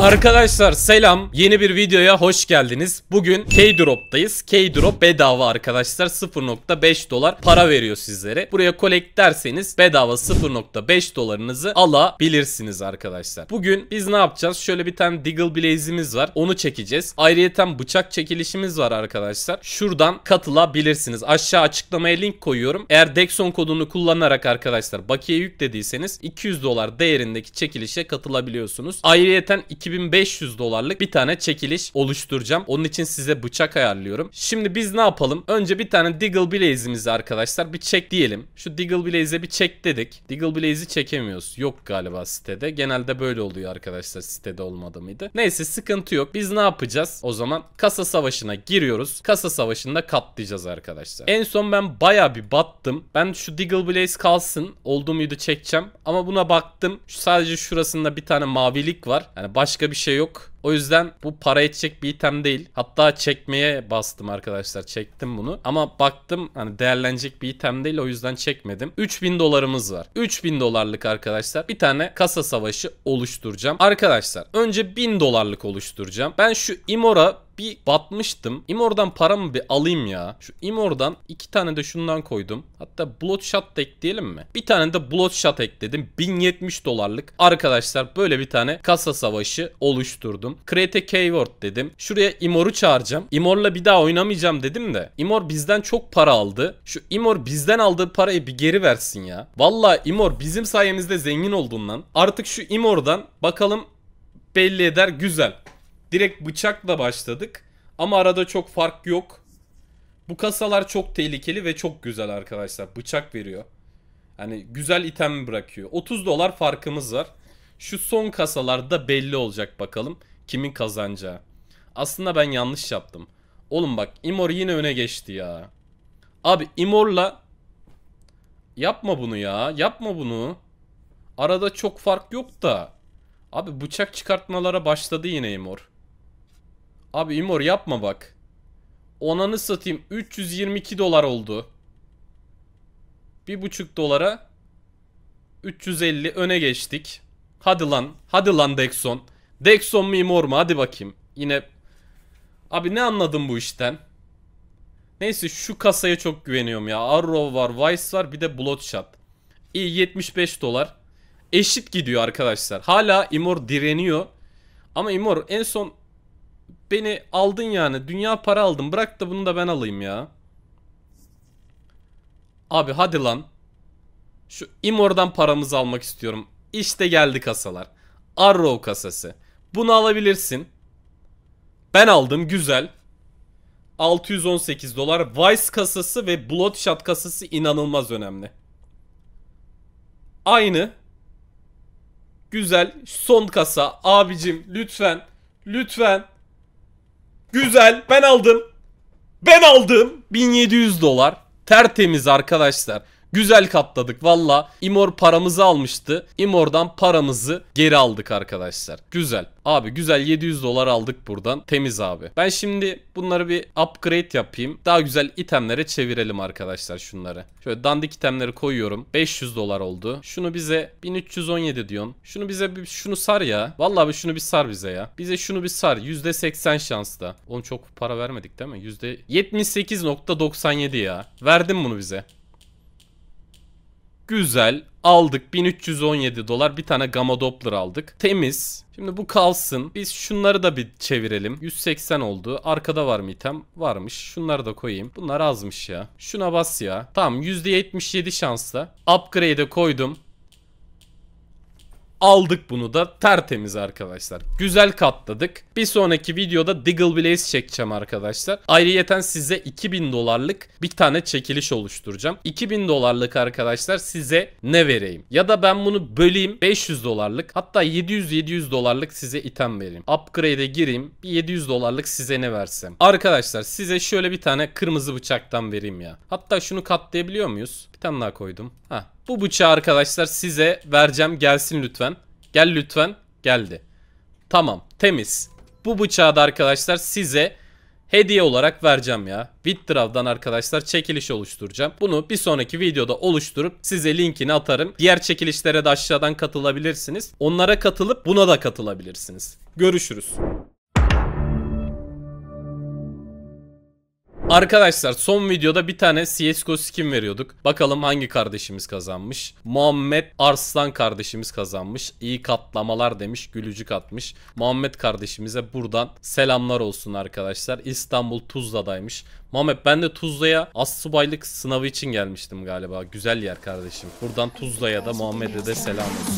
Arkadaşlar selam. Yeni bir videoya hoş geldiniz. Bugün K-Drop'tayız. K-Drop bedava arkadaşlar. 0.5 dolar para veriyor sizlere. Buraya collect derseniz bedava 0.5 dolarınızı alabilirsiniz arkadaşlar. Bugün biz ne yapacağız? Şöyle bir tane Diggle Blaze'imiz var. Onu çekeceğiz. Ayrıyeten bıçak çekilişimiz var arkadaşlar. Şuradan katılabilirsiniz. Aşağı açıklamaya link koyuyorum. Eğer Dexon kodunu kullanarak arkadaşlar bakiye yüklediyseniz 200 dolar değerindeki çekilişe katılabiliyorsunuz. Ayrıyeten 2 2500 dolarlık bir tane çekiliş oluşturacağım. Onun için size bıçak ayarlıyorum. Şimdi biz ne yapalım? Önce bir tane Diggle Blaze'imizi arkadaşlar bir çek diyelim. Şu Diggle Blaze'e bir çek dedik. Diggle Blaze'i çekemiyoruz. Yok galiba sitede. Genelde böyle oluyor arkadaşlar sitede olmadı mıydı? Neyse sıkıntı yok. Biz ne yapacağız? O zaman kasa savaşına giriyoruz. Kasa savaşında katlayacağız arkadaşlar. En son ben baya bir battım. Ben şu Diggle Blaze kalsın. Oldu muydu çekeceğim. Ama buna baktım. sadece şurasında bir tane mavilik var. Yani başka Başka bir şey yok. O yüzden bu para edecek bir item değil. Hatta çekmeye bastım arkadaşlar. Çektim bunu. Ama baktım hani değerlenecek bir item değil. O yüzden çekmedim. 3000 dolarımız var. 3000 dolarlık arkadaşlar bir tane kasa savaşı oluşturacağım. Arkadaşlar önce 1000 dolarlık oluşturacağım. Ben şu Imora bir batmıştım. Imor'dan para mı bir alayım ya. Şu Imor'dan iki tane de şundan koydum. Hatta Bloodshot da ekleyelim mi? Bir tane de Bloodshot ekledim. 1070 dolarlık. Arkadaşlar böyle bir tane kasa savaşı oluşturdum. Create a keyword dedim. Şuraya Imor'u çağıracağım. Imor'la bir daha oynamayacağım dedim de. Imor bizden çok para aldı. Şu Imor bizden aldığı parayı bir geri versin ya. Valla Imor bizim sayemizde zengin oldun lan. Artık şu Imor'dan bakalım belli eder güzel. Direkt bıçakla başladık. Ama arada çok fark yok. Bu kasalar çok tehlikeli ve çok güzel arkadaşlar. Bıçak veriyor. Hani güzel item bırakıyor. 30 dolar farkımız var. Şu son kasalarda belli olacak bakalım kimin kazanacağı. Aslında ben yanlış yaptım. Oğlum bak Imor yine öne geçti ya. Abi Imor'la yapma bunu ya. Yapma bunu. Arada çok fark yok da. Abi bıçak çıkartmalara başladı yine Imor. Abi Imor yapma bak. Onanı satayım. 322 dolar oldu. 1,5 dolara 350 öne geçtik. Hadi lan. Hadi lan Dexon. Dexon mu Imor mu? Hadi bakayım. Yine Abi ne anladım bu işten? Neyse şu kasaya çok güveniyorum ya. Arrow var, Vice var, bir de Bloodshot. İyi 75 dolar. Eşit gidiyor arkadaşlar. Hala Imor direniyor. Ama Imor en son Beni aldın yani. Dünya para aldım. Bırak da bunu da ben alayım ya. Abi hadi lan. Şu Imor'dan paramızı almak istiyorum. İşte geldi kasalar. Arrow kasası. Bunu alabilirsin. Ben aldım. Güzel. 618 dolar. Vice kasası ve Bloodshot kasası inanılmaz önemli. Aynı. Güzel. Son kasa. Abicim lütfen. Lütfen. Güzel. Ben aldım. Ben aldım. 1700 dolar. Tertemiz arkadaşlar. Güzel katladık valla. Imor paramızı almıştı. Imor'dan paramızı geri aldık arkadaşlar. Güzel. Abi güzel 700 dolar aldık buradan. Temiz abi. Ben şimdi bunları bir upgrade yapayım. Daha güzel itemlere çevirelim arkadaşlar şunları. Şöyle dandik itemleri koyuyorum. 500 dolar oldu. Şunu bize 1317 diyorsun. Şunu bize bir şunu sar ya. valla abi şunu bir sar bize ya. Bize şunu bir sar. %80 şansla. Oğlum çok para vermedik değil mi? %78.97 ya. Verdim bunu bize. Güzel. Aldık 1317 dolar bir tane Gamma Doppler aldık. Temiz. Şimdi bu kalsın. Biz şunları da bir çevirelim. 180 oldu. Arkada var mı item? Varmış. Şunları da koyayım. Bunlar azmış ya. Şuna bas ya. Tamam %77 şansla. Upgrade'e koydum. Aldık bunu da tertemiz arkadaşlar. Güzel katladık. Bir sonraki videoda Diggle Blaze çekeceğim arkadaşlar. Ayrıyeten size 2000 dolarlık bir tane çekiliş oluşturacağım. 2000 dolarlık arkadaşlar size ne vereyim? Ya da ben bunu böleyim 500 dolarlık hatta 700-700 dolarlık size item vereyim. Upgrade'e gireyim 700 dolarlık size ne versem. Arkadaşlar size şöyle bir tane kırmızı bıçaktan vereyim ya. Hatta şunu katlayabiliyor muyuz? Bir tane daha koydum. Ha. Bu bıçağı arkadaşlar size vereceğim. Gelsin lütfen. Gel lütfen. Geldi. Tamam. Temiz. Bu bıçağı da arkadaşlar size hediye olarak vereceğim ya. Withdraw'dan arkadaşlar çekiliş oluşturacağım. Bunu bir sonraki videoda oluşturup size linkini atarım. Diğer çekilişlere de aşağıdan katılabilirsiniz. Onlara katılıp buna da katılabilirsiniz. Görüşürüz. Arkadaşlar son videoda bir tane CSGO skin veriyorduk. Bakalım hangi kardeşimiz kazanmış. Muhammed Arslan kardeşimiz kazanmış. İyi katlamalar demiş. Gülücük atmış. Muhammed kardeşimize buradan selamlar olsun arkadaşlar. İstanbul Tuzla'daymış. Muhammed ben de Tuzla'ya subaylık sınavı için gelmiştim galiba. Güzel yer kardeşim. Buradan Tuzla'ya da Muhammed'e de selam olsun.